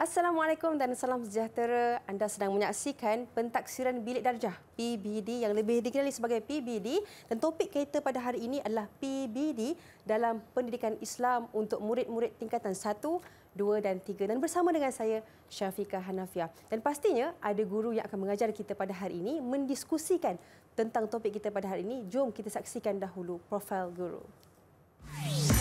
Assalamualaikum dan salam sejahtera. Anda sedang menyaksikan pentaksiran bilik darjah PBD yang lebih dikenali sebagai PBD dan topik kita pada hari ini adalah PBD dalam pendidikan Islam untuk murid-murid tingkatan 1, 2 dan 3 dan bersama dengan saya Syafika Hanafiah. Dan pastinya ada guru yang akan mengajar kita pada hari ini mendiskusikan tentang topik kita pada hari ini. Jom kita saksikan dahulu profil guru. Hai.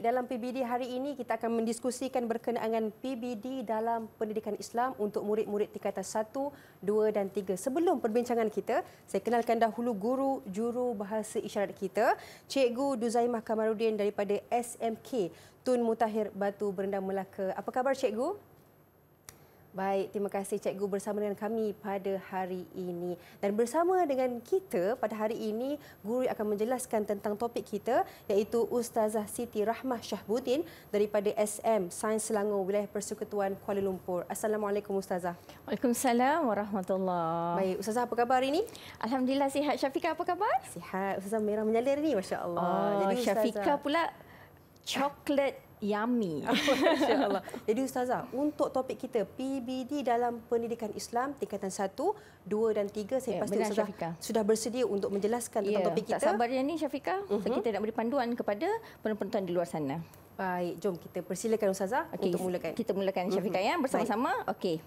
topik dalam PBD hari ini kita akan mendiskusikan berkenaan PBD dalam pendidikan Islam untuk murid-murid tingkatan 1, 2 dan 3. Sebelum perbincangan kita, saya kenalkan dahulu guru juru bahasa isyarat kita, Cikgu Duzaimah Kamarudin daripada SMK Tun Mutahir Batu Berendam Melaka. Apa khabar Cikgu? Baik, terima kasih cikgu bersama dengan kami pada hari ini. Dan bersama dengan kita pada hari ini, guru akan menjelaskan tentang topik kita iaitu Ustazah Siti Rahmah Syahbudin daripada SM Sains Selangor Wilayah Persekutuan Kuala Lumpur. Assalamualaikum Ustazah. Waalaikumsalam warahmatullahi. Baik, Ustazah apa khabar hari ini? Alhamdulillah sihat. Syafika apa khabar? Sihat. Ustazah merah menyalir hari ini, masya-Allah. Oh, Jadi Ustazah... pula coklat yummy. Masya-Allah. Jadi ustazah, untuk topik kita PBD dalam pendidikan Islam tingkatan 1, 2 dan 3 saya ya, pasti sudah sudah bersedia untuk menjelaskan tentang ya, topik kita. Ya, tak sabar ya ni Syafika. Uh-huh. kita nak beri panduan kepada penonton di luar sana. Baik, jom kita persilakan ustazah okay, untuk mulakan. Kita mulakan Syafika uh-huh. ya bersama-sama. Okey.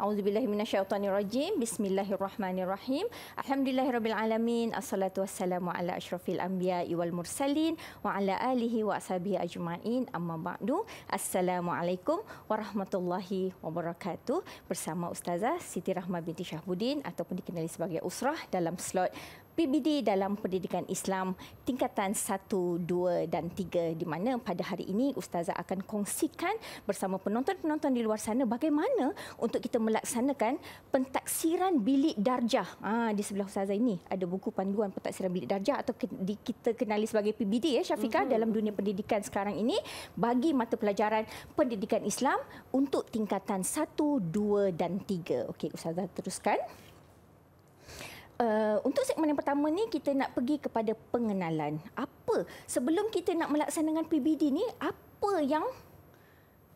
A'udzubillahi minasyaitonirrajim. Bismillahirrahmanirrahim. Alhamdulillahirabbil alamin. Assalatu wassalamu ala asyrafil anbiya'i wal mursalin wa ala alihi wa ashabihi ajmain. Amma ba'du. Assalamualaikum warahmatullahi wabarakatuh. Bersama Ustazah Siti Rahmah binti Syahbudin ataupun dikenali sebagai Usrah dalam slot PBD dalam pendidikan Islam tingkatan 1, 2 dan 3 di mana pada hari ini Ustazah akan kongsikan bersama penonton-penonton di luar sana bagaimana untuk kita melaksanakan pentaksiran bilik darjah. Ha, di sebelah Ustazah ini ada buku panduan pentaksiran bilik darjah atau kita kenali sebagai PBD ya Syafiqah mm-hmm. dalam dunia pendidikan sekarang ini bagi mata pelajaran pendidikan Islam untuk tingkatan 1, 2 dan 3. Okey Ustazah teruskan. Eh, untuk segmen yang pertama ni kita nak pergi kepada pengenalan. Apa sebelum kita nak melaksanakan PBD ni apa yang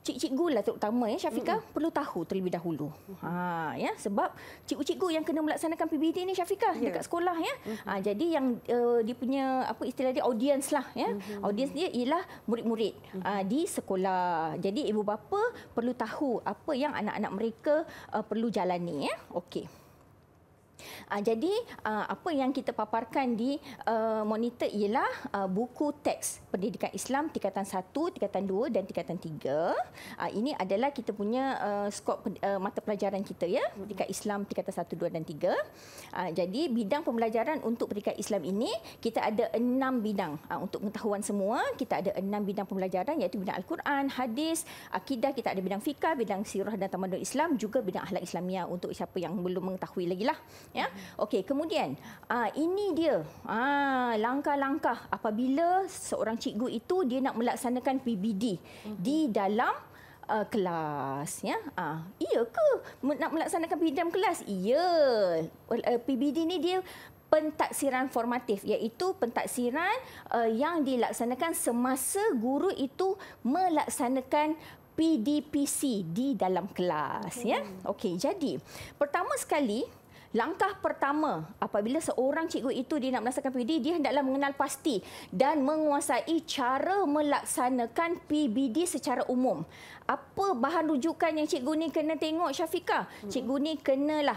cik-cik cikgu lah terutama ya Syafika mm-hmm. perlu tahu terlebih dahulu. Ha ya sebab cikgu-cikgu yang kena melaksanakan PBD ni Syafika yeah. Ya. dekat sekolah ya. Mm-hmm. Ha jadi yang uh, dia punya apa istilah dia audience lah ya. Mm-hmm. Audience dia ialah murid-murid mm-hmm. uh, di sekolah. Jadi ibu bapa perlu tahu apa yang anak-anak mereka uh, perlu jalani ya. Okey. Uh, jadi uh, apa yang kita paparkan di uh, monitor ialah uh, buku teks pendidikan Islam tingkatan 1, tingkatan 2 dan tingkatan 3. Uh, ini adalah kita punya uh, skop uh, mata pelajaran kita ya, pendidikan Islam tingkatan 1, 2 dan 3. Uh, jadi bidang pembelajaran untuk pendidikan Islam ini kita ada enam bidang. Uh, untuk pengetahuan semua, kita ada enam bidang pembelajaran iaitu bidang Al-Quran, hadis, akidah, kita ada bidang fikah, bidang sirah dan tamadun Islam juga bidang akhlak Islamiah untuk siapa yang belum mengetahui lagi lah ya okey kemudian uh, ini dia uh, langkah-langkah apabila seorang cikgu itu dia nak melaksanakan PBD uh-huh. Mhm. di dalam Uh, kelas ya ah uh, iya ke nak melaksanakan PBD dalam kelas iya uh, eh, PBD ni dia pentaksiran formatif iaitu pentaksiran uh, yang dilaksanakan semasa guru itu melaksanakan PDPC di dalam kelas okay. ya mhm. okey jadi pertama sekali Langkah pertama apabila seorang cikgu itu dia nak melaksanakan PBD, dia hendaklah mengenal pasti dan menguasai cara melaksanakan PBD secara umum. Apa bahan rujukan yang cikgu ni kena tengok Syafika? Hmm. Cikgu ni kenalah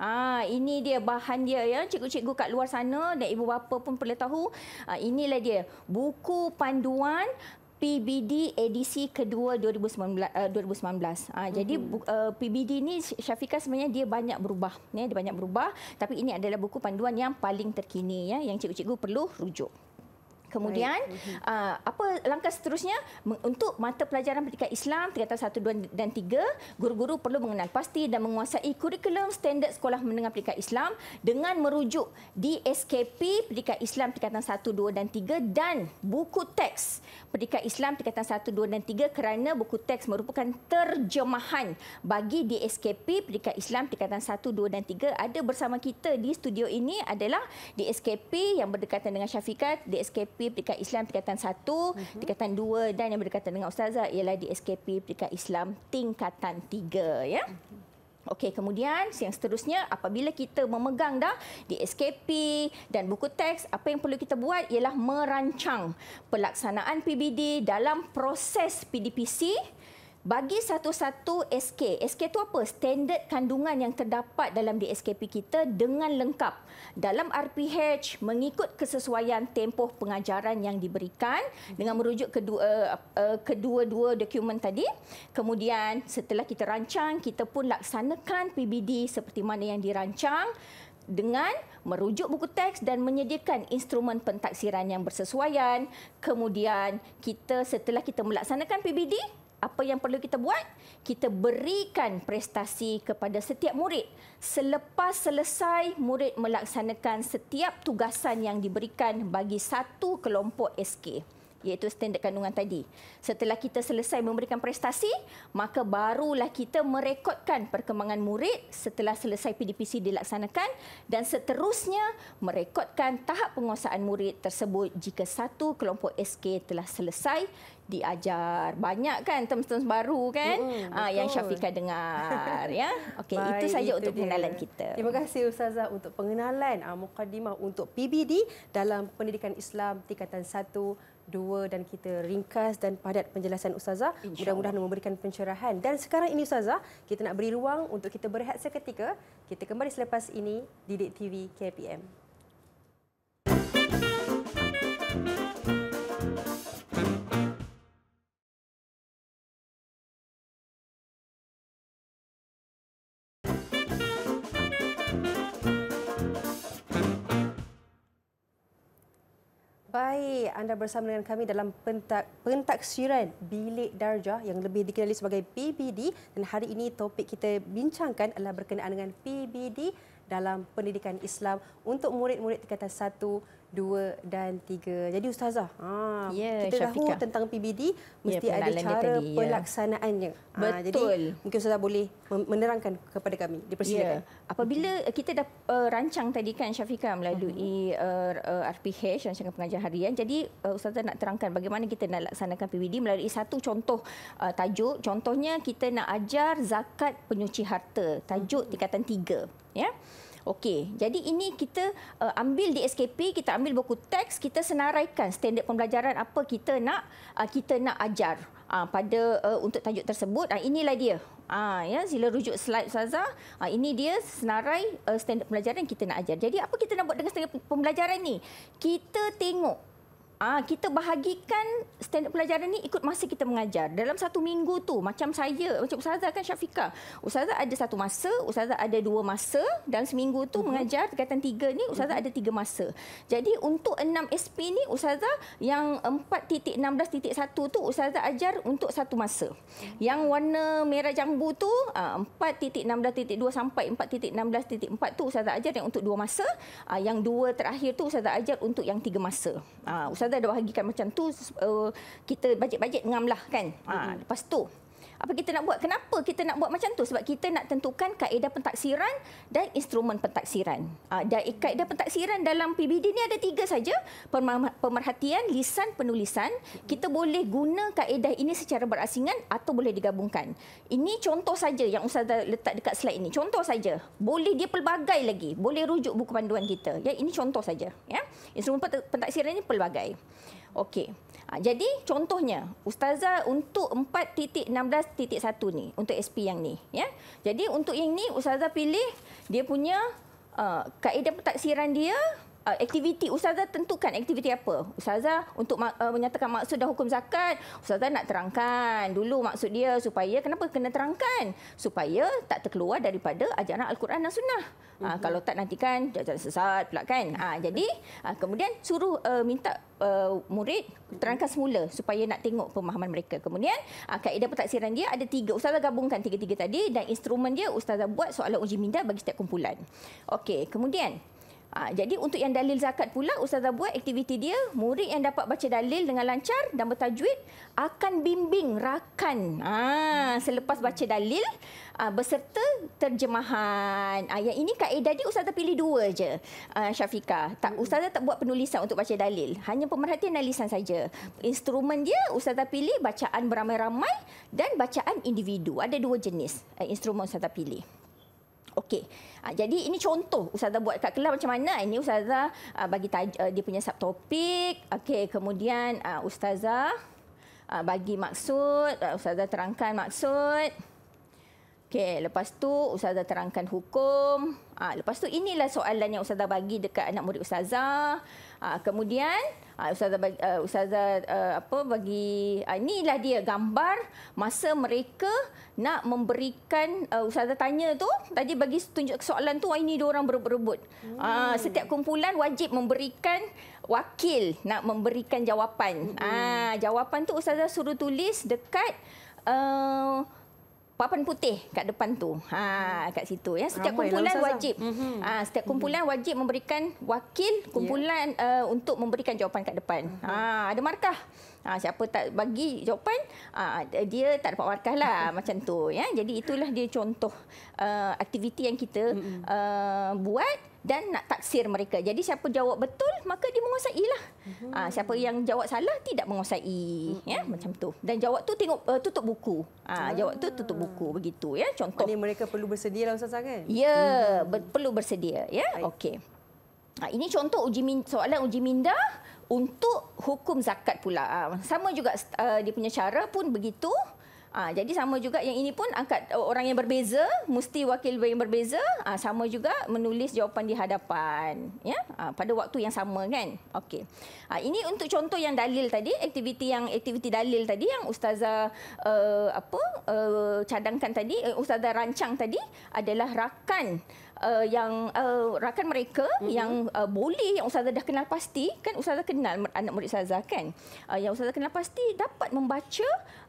Ah ini dia bahan dia ya cikgu-cikgu kat luar sana dan ibu bapa pun perlu tahu ah, inilah dia buku panduan PBD edisi kedua 2019. Uh, 2019. Ha, mm-hmm. Jadi mhm. uh, eh, PBD ini, Syafika sebenarnya dia banyak berubah. Ya, dia banyak berubah. Tapi ini adalah buku panduan yang paling terkini ya, yang cikgu-cikgu perlu rujuk. Kemudian uh, apa langkah seterusnya untuk mata pelajaran pendidikan Islam tingkatan 1 2 dan 3 guru-guru perlu mengenal pasti dan menguasai kurikulum standard sekolah menengah pendidikan Islam dengan merujuk di SKP pendidikan Islam tingkatan 1 2 dan 3 dan buku teks pendidikan Islam tingkatan 1 2 dan 3 kerana buku teks merupakan terjemahan bagi di SKP pendidikan Islam tingkatan 1 2 dan 3 ada bersama kita di studio ini adalah di SKP yang berdekatan dengan Syafiqat di SKP Pendekatan Islam Tingkatan 1, uh-huh. Mhm. Tingkatan 2 dan yang berdekatan dengan Ustazah ialah di SKP Pendekatan Islam Tingkatan 3. Ya? Uh-huh. Okey, kemudian yang seterusnya apabila kita memegang dah di SKP dan buku teks, apa yang perlu kita buat ialah merancang pelaksanaan PBD dalam proses PDPC bagi satu-satu SK. SK itu apa? Standard kandungan yang terdapat dalam di SKP kita dengan lengkap. Dalam RPH mengikut kesesuaian tempoh pengajaran yang diberikan dengan merujuk eh, eh, kedua-dua kedua dokumen tadi. Kemudian setelah kita rancang, kita pun laksanakan PBD seperti mana yang dirancang dengan merujuk buku teks dan menyediakan instrumen pentaksiran yang bersesuaian. Kemudian kita setelah kita melaksanakan PBD, apa yang perlu kita buat? Kita berikan prestasi kepada setiap murid. Selepas selesai, murid melaksanakan setiap tugasan yang diberikan bagi satu kelompok SK iaitu standard kandungan tadi. Setelah kita selesai memberikan prestasi, maka barulah kita merekodkan perkembangan murid setelah selesai PDPC dilaksanakan dan seterusnya merekodkan tahap penguasaan murid tersebut jika satu kelompok SK telah selesai diajar. Banyak kan term-term baru kan hmm, ah, yang Syafika dengar. ya. Okey, itu saja untuk pengenalan kita. Terima kasih Ustazah untuk pengenalan ah, Mukaddimah untuk PBD dalam Pendidikan Islam Tingkatan 1 dua dan kita ringkas dan padat penjelasan ustazah. Mudah-mudahan memberikan pencerahan. Dan sekarang ini ustazah, kita nak beri ruang untuk kita berehat seketika. Kita kembali selepas ini di Dek TV KPM. Baik, anda bersama dengan kami dalam pentak, pentaksiran Bilik Darjah yang lebih dikenali sebagai PBD dan hari ini topik kita bincangkan adalah berkenaan dengan PBD dalam pendidikan Islam untuk murid-murid tingkatan 1 Dua dan tiga. Jadi ustazah, ha yeah, kita Syafika. tahu tentang PBD ya, mesti yeah, ada cara tadi, ya. pelaksanaannya. Ha, Betul. Jadi mungkin ustazah boleh menerangkan kepada kami. Dipersilakan. Yeah. Apabila kita dah uh, rancang tadi kan Syafika melalui uh-huh. Mhm. Eh, uh, eh, RPH rancangan pengajian harian. Jadi uh, ustazah nak terangkan bagaimana kita nak laksanakan PBD melalui satu contoh uh, tajuk. Contohnya kita nak ajar zakat penyuci harta, tajuk mhm. tingkatan tiga, ya. Yeah? Okey, jadi ini kita uh, ambil di SKP, kita ambil buku teks, kita senaraikan standard pembelajaran apa kita nak uh, kita nak ajar uh, pada uh, untuk tajuk tersebut. Uh, inilah dia. Ah ya sila rujuk slide Saza. Ah uh, ini dia senarai uh, standard pembelajaran kita nak ajar. Jadi apa kita nak buat dengan standard pembelajaran ni? Kita tengok Ah uh, kita bahagikan standard pelajaran ni ikut masa kita mengajar. Dalam satu minggu tu macam saya macam ustazah kan Syafika. Ustazah ada satu masa, ustazah ada dua masa dan seminggu tu uh-huh. mengajar berkaitan tiga ni ustazah uh-huh. ada tiga masa. Jadi untuk 6 SP ni ustazah yang 4.16.1 tu ustazah ajar untuk satu masa. Mhm. Yang warna merah jambu tu uh, ah, 4.16.2 sampai 4.16.4 tu ustazah ajar yang untuk dua masa. Uh, yang dua terakhir tu ustazah ajar untuk yang tiga masa. Uh, Azhar dah bahagikan macam tu uh, kita bajet-bajet ngam lah kan. Ha. Lepas tu apa kita nak buat kenapa kita nak buat macam tu sebab kita nak tentukan kaedah pentaksiran dan instrumen pentaksiran uh, dan kaedah pentaksiran dalam PBD ni ada tiga saja pemerhatian lisan penulisan kita boleh guna kaedah ini secara berasingan atau boleh digabungkan ini contoh saja yang ustaz letak dekat slide ini contoh saja boleh dia pelbagai lagi boleh rujuk buku panduan kita ya ini contoh saja ya instrumen pentaksiran ini pelbagai Okey. Ah, jadi contohnya ustazah untuk 4.16.1 ni untuk SP yang ni ya. Jadi untuk yang ni ustazah pilih dia punya uh, kaedah pentaksiran dia uh, aktiviti ustazah tentukan aktiviti apa ustazah untuk ma- uh, menyatakan maksud dan hukum zakat ustazah nak terangkan dulu maksud dia supaya kenapa kena terangkan supaya tak terkeluar daripada ajaran al-Quran dan sunnah uh, uh kalau tak nanti kan jajan sesat pula kan uh, jadi uh, kemudian suruh uh, minta Uh, murid terangkan semula supaya nak tengok pemahaman mereka. Kemudian uh, kaedah pentaksiran dia ada tiga. Ustazah gabungkan tiga-tiga tadi dan instrumen dia Ustazah buat soalan uji minda bagi setiap kumpulan. Okey, kemudian Ha, jadi untuk yang dalil zakat pula, Ustazah buat aktiviti dia, murid yang dapat baca dalil dengan lancar dan bertajwid akan bimbing rakan ha, selepas baca dalil ha, ah, beserta terjemahan. Ha, yang ini kaedah dia Ustazah pilih dua je, ha, Syafika. Tak, hmm. Ustazah tak buat penulisan untuk baca dalil. Hanya pemerhatian dan lisan saja. Instrumen dia Ustazah pilih bacaan beramai-ramai dan bacaan individu. Ada dua jenis ha, instrumen Ustazah pilih. Okey. Uh, jadi ini contoh ustazah buat kat kelas macam mana? Ini ustazah uh, bagi taj- uh, dia punya subtopik. Okey, kemudian uh, ustazah uh, bagi maksud, uh, ustazah terangkan maksud. Okey, lepas tu ustazah terangkan hukum. Ha, lepas tu inilah soalan yang ustazah bagi dekat anak murid ustazah. Ha, kemudian ha, ustazah bagi, uh, ustazah uh, apa bagi uh, inilah dia gambar masa mereka nak memberikan uh, ustazah tanya tu tadi bagi tunjuk soalan tu ini dua orang berebut Hmm. Ha, setiap kumpulan wajib memberikan wakil nak memberikan jawapan. Hmm. Ha, jawapan tu ustazah suruh tulis dekat uh, papan putih kat depan tu. Ha hmm. kat situ ya. Setiap Ramai kumpulan lah, wajib. Hmm. Ha, setiap hmm. kumpulan wajib memberikan wakil ya. kumpulan yeah. uh, untuk memberikan jawapan kat depan. Ha ada markah. Ha, siapa tak bagi jawapan ha, dia tak dapat markah lah macam tu ya. Jadi itulah dia contoh uh, aktiviti yang kita uh, buat dan nak taksir mereka. Jadi siapa jawab betul maka dia menguasailah. Mm -hmm. Ah, siapa yang jawab salah tidak menguasai mm -hmm. ya mhm. macam tu. Dan jawab tu tengok uh, tutup buku. Ha, ah. jawab tu tutup buku begitu ya contoh. Ini mereka perlu bersedia lah ustazah kan? Ya, mm -hmm. perlu bersedia ya. okay. Ha, ah, ini contoh uji min soalan uji minda untuk hukum zakat pula. Ha, sama juga uh, dia punya cara pun begitu. Ha, jadi sama juga yang ini pun angkat oh, orang yang berbeza, mesti wakil yang berbeza, ha, sama juga menulis jawapan di hadapan. Ya? Ha, pada waktu yang sama kan? Okey. Ha, ini untuk contoh yang dalil tadi, aktiviti yang aktiviti dalil tadi yang Ustazah uh, apa, uh, cadangkan tadi, uh, Ustazah rancang tadi adalah rakan uh, yang uh, rakan mereka mm-hmm. yang uh, boleh yang ustazah dah kenal pasti kan ustazah kenal anak murid ustazah kan uh, yang ustazah kenal pasti dapat membaca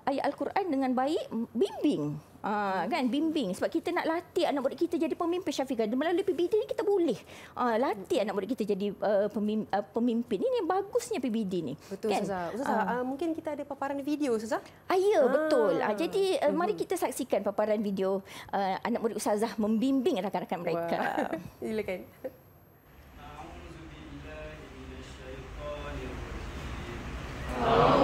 ayat al-Quran dengan baik bimbing Uh, kan bimbing sebab kita nak latih anak murid kita jadi pemimpin Syafiqah melalui PBD ni kita boleh uh, latih anak murid kita jadi uh, pemim, uh, pemimpin ini yang bagusnya PBD ni betul kan? Ustazah Ustazah uh, uh, mungkin kita ada paparan video Ustazah uh, ya ah. betul uh, jadi uh, uh mari kita saksikan paparan video uh, anak murid Ustazah membimbing rakan-rakan mereka silakan Alhamdulillah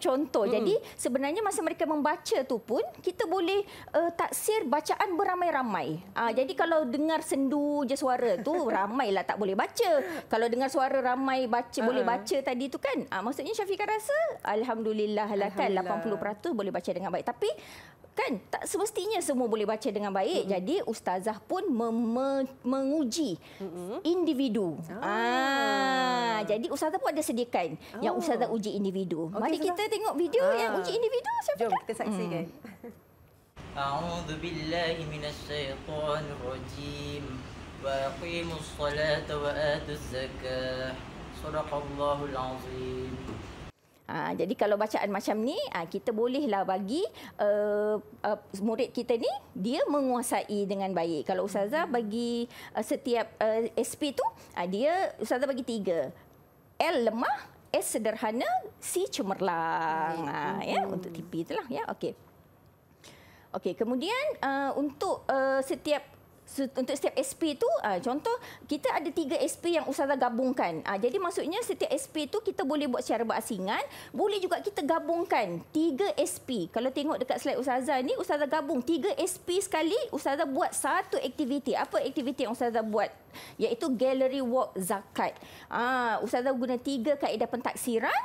contoh. Hmm. Jadi sebenarnya masa mereka membaca tu pun kita boleh uh, taksir bacaan beramai-ramai. Uh, jadi kalau dengar sendu je suara tu lah tak boleh baca. Kalau dengar suara ramai baca uh-huh. boleh ah. baca tadi tu kan. Uh, maksudnya Syafiqah rasa alhamdulillah, alhamdulillah. lah kan 80% boleh baca dengan baik. Tapi kan tak semestinya semua boleh baca dengan baik mm-hmm. jadi ustazah pun menguji mm-hmm. individu ah. ah jadi ustazah pun ada sediakan oh. yang ustazah uji individu okay, mari kita sudah. tengok video ah. yang uji individu siapa jom kita saksikan hmm. a'udzu billahi minasyaitanir wa aqimus salata wa atuz zakah surah allahul azim Ha, jadi kalau bacaan macam ni, ha, kita bolehlah bagi uh, uh, murid kita ni dia menguasai dengan baik. Kalau Ustazah hmm. bagi uh, setiap uh, SP tu, ha, dia Ustazah bagi tiga. L lemah, S sederhana, C cemerlang. Ha, ya, hmm. untuk TP itulah. Ya, Okey, Okey, kemudian uh, untuk uh, setiap untuk setiap SP tu uh, contoh kita ada tiga SP yang usaha gabungkan uh, jadi maksudnya setiap SP tu kita boleh buat secara berasingan boleh juga kita gabungkan tiga SP kalau tengok dekat slide usaha ni usaha gabung tiga SP sekali usaha buat satu aktiviti apa aktiviti yang usaha buat iaitu gallery walk zakat uh, ah, usaha guna tiga kaedah pentaksiran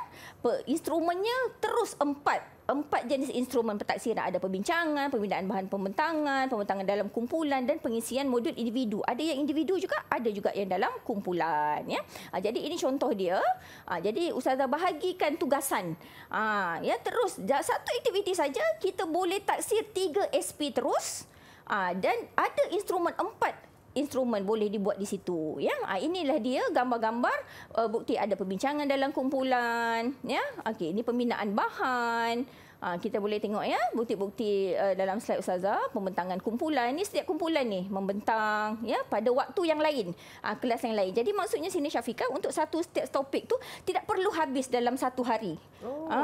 instrumennya terus empat empat jenis instrumen pentaksiran ada pembincangan, pembinaan bahan pembentangan, pembentangan dalam kumpulan dan pengisian modul individu. Ada yang individu juga, ada juga yang dalam kumpulan ya. Ha, jadi ini contoh dia. Ha, jadi ustazah bahagikan tugasan. Ha, ya terus satu aktiviti saja kita boleh taksir tiga SP terus. Ha, dan ada instrumen empat instrumen boleh dibuat di situ ya ah, inilah dia gambar-gambar eh, bukti ada perbincangan dalam kumpulan ya okay ini pembinaan bahan Ha, kita boleh tengok ya bukti-bukti uh, dalam slide Ustazah pembentangan kumpulan ni setiap kumpulan ni membentang ya pada waktu yang lain ha, kelas yang lain. Jadi maksudnya sini Syafika untuk satu setiap topik tu tidak perlu habis dalam satu hari. Oh, ah, oh, ha,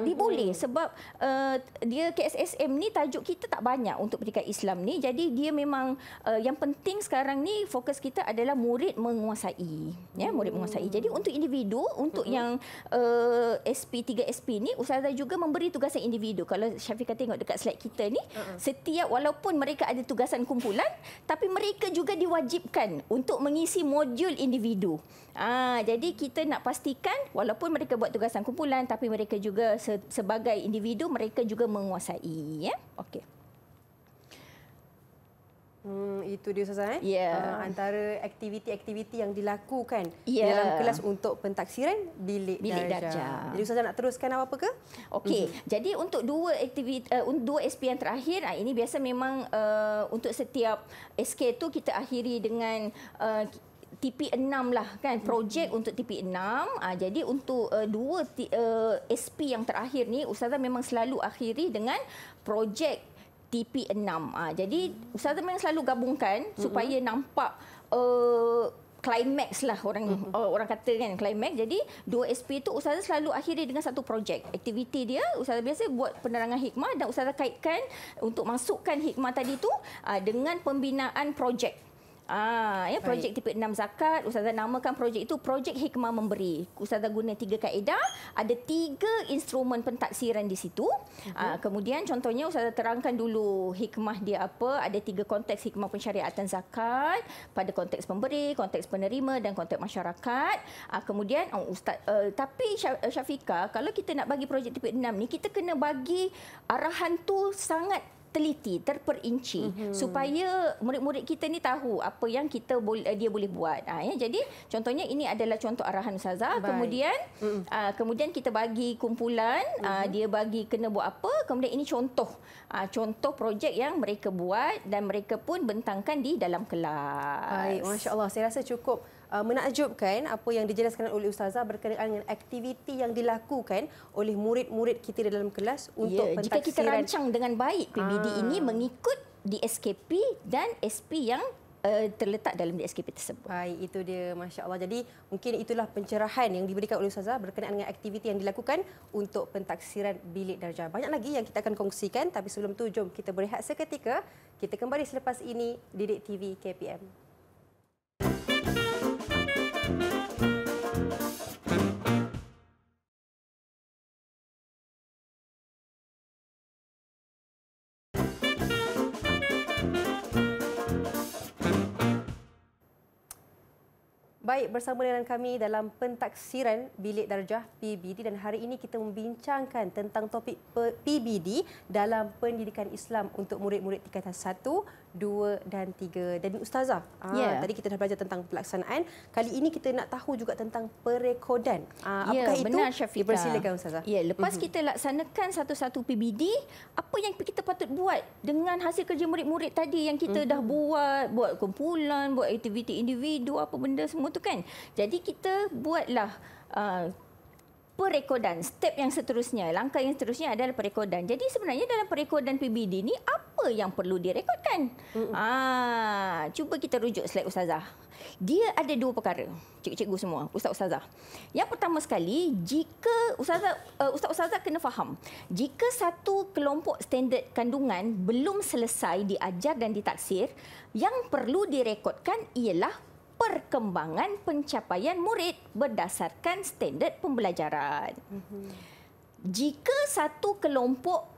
okay. dia boleh sebab uh, dia KSSM ni tajuk kita tak banyak untuk pendidikan Islam ni. Jadi dia memang uh, yang penting sekarang ni fokus kita adalah murid menguasai ya murid hmm. menguasai. Jadi untuk individu untuk hmm yang uh, eh, SP 3 SP ni Ustazah juga memberi tugas masing individu. Kalau Syafiqah tengok dekat slide kita ni, uh-uh. setiap walaupun mereka ada tugasan kumpulan, tapi mereka juga diwajibkan untuk mengisi modul individu. Ah, ha, jadi kita nak pastikan walaupun mereka buat tugasan kumpulan tapi mereka juga se- sebagai individu mereka juga menguasai ya. Okey. Hmm, itu dia Ustazah. Eh? Yeah. Ya. Uh, antara aktiviti-aktiviti yang dilakukan yeah. dalam kelas untuk pentaksiran bilik, bilik darjah. Jadi Ustazah nak teruskan apa-apa ke? Okey. Mm. Jadi untuk dua aktiviti eh, uh, dua SP yang terakhir uh, ini biasa memang uh, untuk setiap SK tu kita akhiri dengan uh, eh, TP6 lah kan mhm. projek untuk TP6 ah jadi untuk uh, dua uh, SP yang terakhir ni ustazah memang selalu akhiri dengan projek TP6. Uh, ah, jadi hmm. Ustazah memang selalu gabungkan hmm supaya nampak uh, climax lah orang mm-hmm. orang kata kan climax jadi dua SP tu ustazah selalu akhiri dengan satu projek aktiviti dia ustazah biasa buat penerangan hikmah dan ustazah kaitkan untuk masukkan hikmah tadi tu aa, ah, dengan pembinaan projek Ah, ya projek tipe 6 zakat, ustazah namakan projek itu projek hikmah memberi. Ustazah guna tiga kaedah, ada tiga instrumen pentaksiran di situ. Uh-huh. Mhm. Ah, Aa, kemudian contohnya ustazah terangkan dulu hikmah dia apa, ada tiga konteks hikmah pensyariatan zakat pada konteks pemberi, konteks penerima dan konteks masyarakat. Aa, ah, kemudian oh, ustaz uh, tapi eh, Syafika, kalau kita nak bagi projek tipe 6 ni, kita kena bagi arahan tu sangat teliti, terperinci mm-hmm. supaya murid-murid kita ni tahu apa yang kita boleh dia boleh buat. Ha, ya. Jadi contohnya ini adalah contoh arahan ustazah. Kemudian mm-hmm. aa, ah, kemudian kita bagi kumpulan, ah, mm-hmm. aa, dia bagi kena buat apa. Kemudian ini contoh aa, ah, contoh projek yang mereka buat dan mereka pun bentangkan di dalam kelas. Baik, masya-Allah. Saya rasa cukup uh, menakjubkan apa yang dijelaskan oleh ustazah berkenaan dengan aktiviti yang dilakukan oleh murid-murid kita di dalam kelas ya, untuk pentaksiran. Jika kita rancang dengan baik PBD ah. ini mengikut di SKP dan SP yang uh, terletak dalam di SKP tersebut. Baik, itu dia Masya Allah. Jadi mungkin itulah pencerahan yang diberikan oleh Ustazah berkenaan dengan aktiviti yang dilakukan untuk pentaksiran bilik darjah. Banyak lagi yang kita akan kongsikan tapi sebelum itu jom kita berehat seketika. Kita kembali selepas ini di Didik TV KPM. Baik, bersama dengan kami dalam pentaksiran bilik darjah PBD dan hari ini kita membincangkan tentang topik PBD dalam pendidikan Islam untuk murid-murid tingkatan 1, dua dan tiga. Dan Ustazah, yeah. Ya. tadi kita dah belajar tentang pelaksanaan. Kali ini kita nak tahu juga tentang perekodan. Ah, ya, apakah yeah, benar, itu? Benar, Syafiqah. Bersilakan, ya, Ustazah. Yeah, lepas mm -hmm. kita laksanakan satu-satu PBD, apa yang kita patut buat dengan hasil kerja murid-murid tadi yang kita mm -hmm. dah buat, buat kumpulan, buat aktiviti individu, apa benda semua tu kan? Jadi kita buatlah... Uh, perekodan step yang seterusnya langkah yang seterusnya adalah perekodan jadi sebenarnya dalam perekodan PBD ni apa apa yang perlu direkodkan? Mm-mm. Ah, cuba kita rujuk slide ustazah. Dia ada dua perkara, cikgu-cikgu semua, ustaz-ustazah. Yang pertama sekali, jika ustazah uh, ustaz-ustazah kena faham, jika satu kelompok standard kandungan belum selesai diajar dan ditaksir, yang perlu direkodkan ialah perkembangan pencapaian murid berdasarkan standard pembelajaran. Mm-hmm. Jika satu kelompok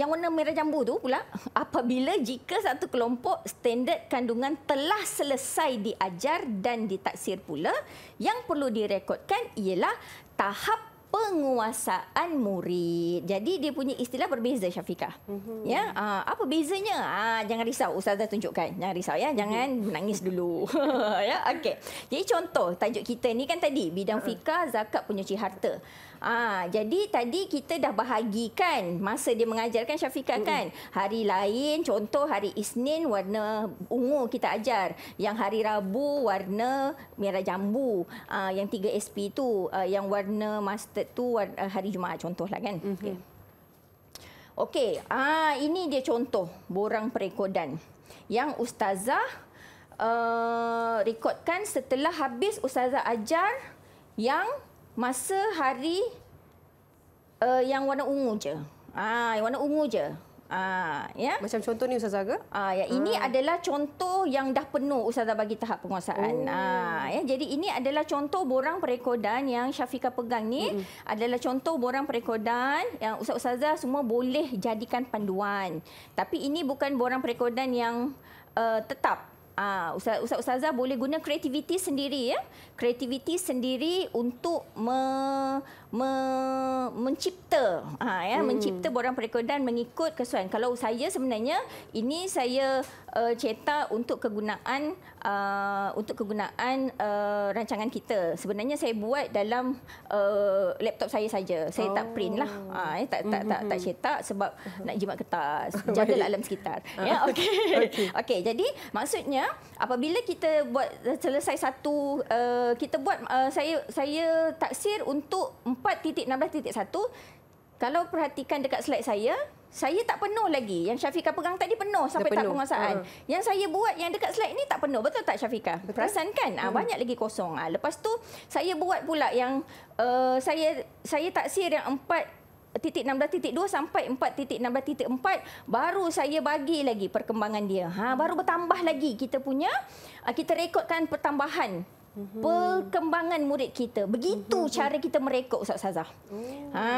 yang warna merah jambu tu pula apabila jika satu kelompok standard kandungan telah selesai diajar dan ditaksir pula yang perlu direkodkan ialah tahap penguasaan murid. Jadi dia punya istilah berbeza Syafika. Mm-hmm. Ya, uh, apa bezanya? Ah jangan risau ustazah tunjukkan. Jangan risau ya, jangan mhm. menangis dulu. ya, okey. Jadi contoh tajuk kita ni kan tadi bidang fikah zakat punya harta. Ah, jadi tadi kita dah bahagikan masa dia mengajarkan Syafiqah mm. kan. Hari lain contoh hari Isnin warna ungu kita ajar. Yang hari Rabu warna merah jambu. Ah, yang 3 SP tu ah, yang warna mustard tu warna, ah, hari Jumaat contohlah kan. Mm-hmm. Okey. Okay. Ah ini dia contoh borang perekodan. Yang ustazah Uh, rekodkan setelah habis ustazah ajar yang masa hari uh, yang warna ungu je. Ah, yang warna ungu je. Ah, ya. Macam contoh ni Ustazah ke? Ah, ya, ini hmm. adalah contoh yang dah penuh Ustazah bagi tahap penguasaan. Oh. Ah, ya. Jadi ini adalah contoh borang perekodan yang Syafika pegang ni hmm. adalah contoh borang perekodan yang Ustazah semua boleh jadikan panduan. Tapi ini bukan borang perekodan yang uh, tetap. Uh, Ustaz Ustazah boleh guna kreativiti sendiri ya. Kreativiti sendiri untuk me, me, mencipta ha, ya hmm. mencipta borang perekodan mengikut kesuaian. Kalau saya sebenarnya ini saya uh, cetak untuk kegunaan uh, untuk kegunaan uh, rancangan kita. Sebenarnya saya buat dalam uh, laptop saya saja. Saya oh. tak print lah. Ha, ya, tak, tak, tak, tak hmm. cetak sebab hmm. nak jimat kertas. Jaga alam sekitar. Ah. ya, okay. okay. okay. Jadi maksudnya apabila kita buat selesai satu uh, kita buat uh, saya saya taksir untuk 4.16.1 kalau perhatikan dekat slide saya saya tak penuh lagi. Yang Syafiqah pegang tadi penuh sampai penuh. tak penguasaan. Uh. Yang saya buat yang dekat slide ni tak penuh. Betul tak Syafiqah? Betul. Perasan kan? Ah, hmm. Banyak lagi kosong. Ah, lepas tu saya buat pula yang uh, saya saya taksir yang 4.16.2 sampai 4.16.4 baru saya bagi lagi perkembangan dia. Ha, baru bertambah lagi kita punya. Kita rekodkan pertambahan Mm-hmm. Perkembangan murid kita. Begitu mm-hmm. cara kita merekod Ustaz Sazah. Mm. Ha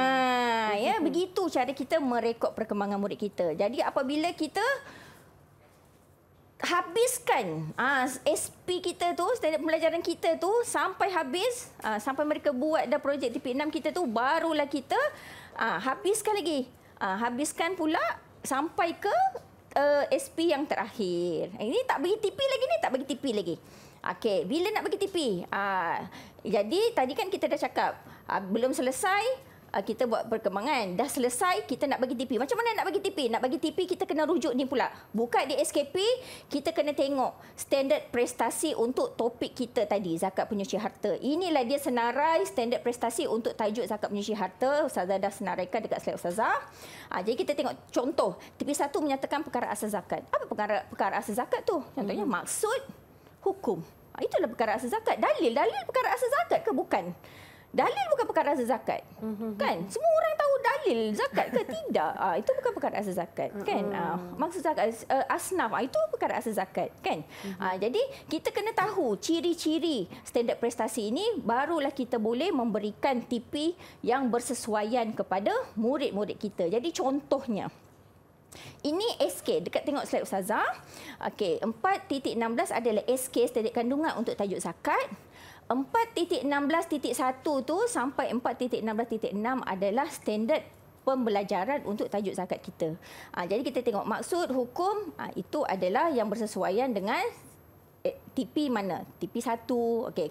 ya mm-hmm. begitu cara kita merekod perkembangan murid kita. Jadi apabila kita habiskan ha, SP kita tu, setiap pelajaran kita tu sampai habis, ha, sampai mereka buat dah projek TP6 kita tu barulah kita ha, habiskan lagi. ha, habiskan pula sampai ke uh, eh, SP yang terakhir. Eh, ini tak bagi TP lagi ni, tak bagi TP lagi. Okey, bila nak bagi tipi. Ha, ah, jadi tadi kan kita dah cakap ha, belum selesai ah, kita buat perkembangan dah selesai kita nak bagi tipi. macam mana nak bagi tipi? nak bagi tipi kita kena rujuk ni pula buka di SKP kita kena tengok standard prestasi untuk topik kita tadi zakat penyusui harta inilah dia senarai standard prestasi untuk tajuk zakat penyusui harta ustazah dah senaraikan dekat slide ustazah ha, jadi kita tengok contoh TP satu menyatakan perkara asas zakat apa perkara perkara asas zakat tu contohnya hmm. maksud hukum. Ha, itulah perkara asas zakat. Dalil, dalil perkara asas zakat ke? Bukan. Dalil bukan perkara asas zakat. Mm-hmm. Kan? Semua orang tahu dalil zakat ke? Tidak. Ha, itu bukan perkara asas zakat. Kan? Ha, maksud zakat, eh, asnaf, ha, itu perkara asas zakat. Kan? Mm-hmm. Ha, jadi, kita kena tahu ciri-ciri standard prestasi ini, barulah kita boleh memberikan tipi yang bersesuaian kepada murid-murid kita. Jadi, contohnya, ini SK dekat tengok slide ustazah. Okey, 4.16 adalah SK standard kandungan untuk tajuk zakat. 4.16.1 tu sampai 4.16.6 adalah standard pembelajaran untuk tajuk zakat kita. Ha, jadi kita tengok maksud hukum ha, itu adalah yang bersesuaian dengan eh, TP mana? TP 1. Okey.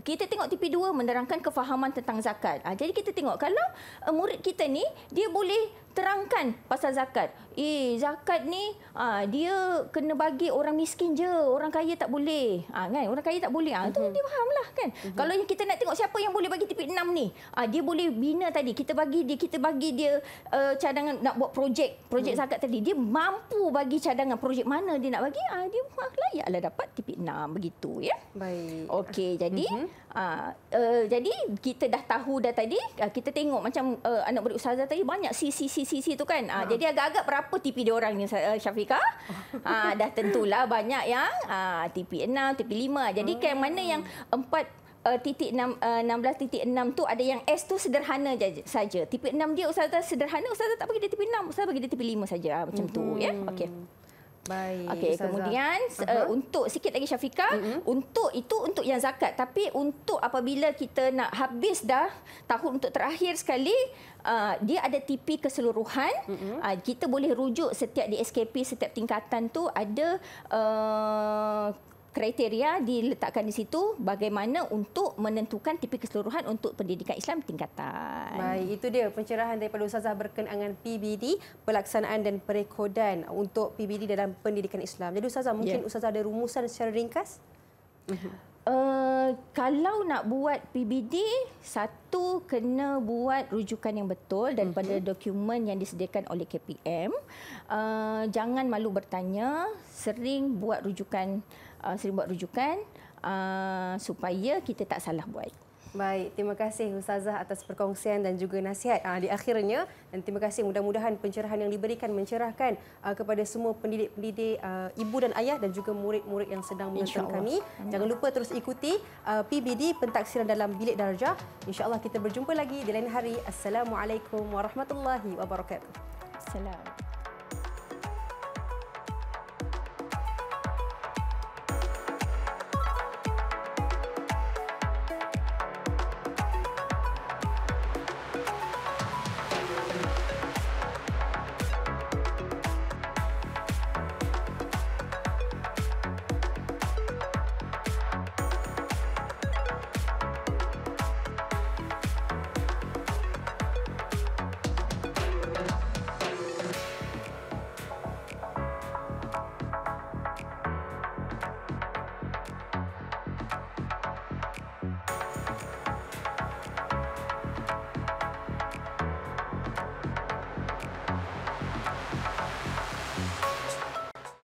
Kita tengok TP 2 menerangkan kefahaman tentang zakat. Ha, jadi kita tengok kalau uh, murid kita ni dia boleh terangkan pasal zakat. Eh, zakat ni ha, dia kena bagi orang miskin je. Orang kaya tak boleh. Ha, kan? Orang kaya tak boleh. Ha, uh-huh. tu mhm. dia fahamlah kan. uh Kalau kita nak tengok siapa yang boleh bagi tipik enam ni. Ha, dia boleh bina tadi. Kita bagi dia kita bagi dia uh, cadangan nak buat projek. Projek uh zakat tadi. Dia mampu bagi cadangan projek mana dia nak bagi. Ha, dia mah, layaklah dapat tipik enam. Begitu ya. Baik. Okey, jadi... uh Ha, uh, jadi kita dah tahu dah tadi, kita tengok macam uh, anak beri ustazah tadi, banyak sisi-sisi CCC tu kan. Ah, ha. Jadi agak-agak berapa TP dia orang ni eh, Syafika? ha, ah, dah tentulah banyak yang ha, TP 6, TP 5. Jadi kan hmm. kan mana yang 4 Uh, eh, titik 6, uh, 16.6 tu ada yang S tu sederhana saja. Tipe 6 dia ustazah sederhana ustazah tak bagi dia tipe 6, ustazah bagi dia tipe 5 saja. Ha, macam mm-hmm. tu hmm. ya. Okey. Baik. Okey, kemudian uh eh, -huh. untuk sikit lagi Syafika, uh -huh. untuk itu untuk yang zakat, tapi untuk apabila kita nak habis dah tahun untuk terakhir sekali, uh, dia ada TP keseluruhan. Uh -huh. uh, kita boleh rujuk setiap di SKP setiap tingkatan tu ada uh, kriteria diletakkan di situ bagaimana untuk menentukan tipik keseluruhan untuk pendidikan Islam tingkatan. Baik, itu dia pencerahan daripada Ustazah berkenaan PBD, pelaksanaan dan perekodan untuk PBD dalam pendidikan Islam. Jadi Ustazah, mungkin yeah. Ustazah ada rumusan secara ringkas? Uh, kalau nak buat PBD, satu kena buat rujukan yang betul daripada uh-huh. dokumen yang disediakan oleh KPM. Uh, eh, jangan malu bertanya, sering buat rujukan uh, sering buat rujukan uh, supaya kita tak salah buat. Baik, terima kasih Ustazah atas perkongsian dan juga nasihat ah, di akhirnya. Dan terima kasih mudah-mudahan pencerahan yang diberikan mencerahkan ah, kepada semua pendidik-pendidik ah, ibu dan ayah dan juga murid-murid yang sedang menonton kami. Jangan lupa terus ikuti PBD Pentaksiran Dalam Bilik Darjah. InsyaAllah kita berjumpa lagi di lain hari. Assalamualaikum warahmatullahi wabarakatuh. Assalamualaikum.